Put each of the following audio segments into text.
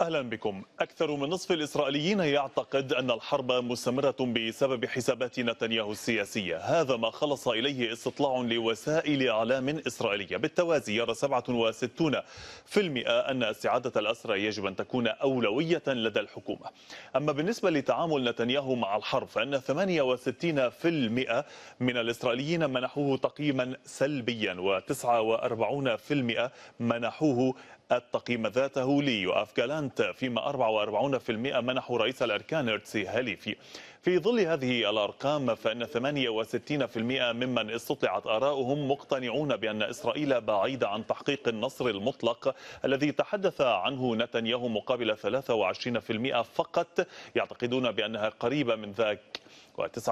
اهلا بكم اكثر من نصف الاسرائيليين يعتقد ان الحرب مستمره بسبب حسابات نتنياهو السياسيه هذا ما خلص اليه استطلاع لوسائل اعلام اسرائيليه بالتوازي يرى 67 في المئة ان استعاده الاسرى يجب ان تكون اولويه لدى الحكومه اما بالنسبه لتعامل نتنياهو مع الحرب فان 68 في المئة من الاسرائيليين منحوه تقييما سلبيا و49 في المئة منحوه التقييم ذاته ليو أفجالانت فيما 44% منحوا رئيس الأركان إرتسي هاليفي في ظل هذه الأرقام فإن 68% ممن استطلعت آراؤهم مقتنعون بأن إسرائيل بعيدة عن تحقيق النصر المطلق الذي تحدث عنه نتنياهو مقابل 23% فقط يعتقدون بأنها قريبة من ذاك و9%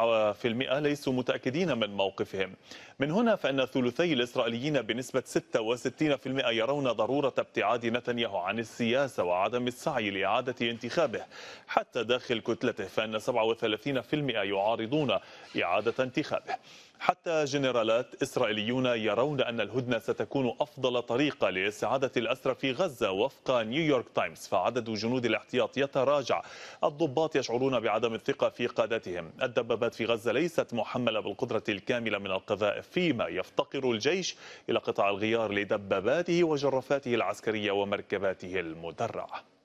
ليسوا متأكدين من موقفهم من هنا فإن ثلثي الإسرائيليين بنسبة 66% يرون ضرورة ابتعاد ابتعاد نتنياهو عن السياسة وعدم السعي لإعادة انتخابه حتى داخل كتلته فإن 37% يعارضون إعادة انتخابه حتى جنرالات إسرائيليون يرون أن الهدنة ستكون أفضل طريقة لاستعادة الأسرى في غزة وفق نيويورك تايمز فعدد جنود الاحتياط يتراجع الضباط يشعرون بعدم الثقة في قادتهم الدبابات في غزة ليست محملة بالقدرة الكاملة من القذائف فيما يفتقر الجيش إلى قطع الغيار لدباباته وجرافاته العسكرية ومركباته المدرعة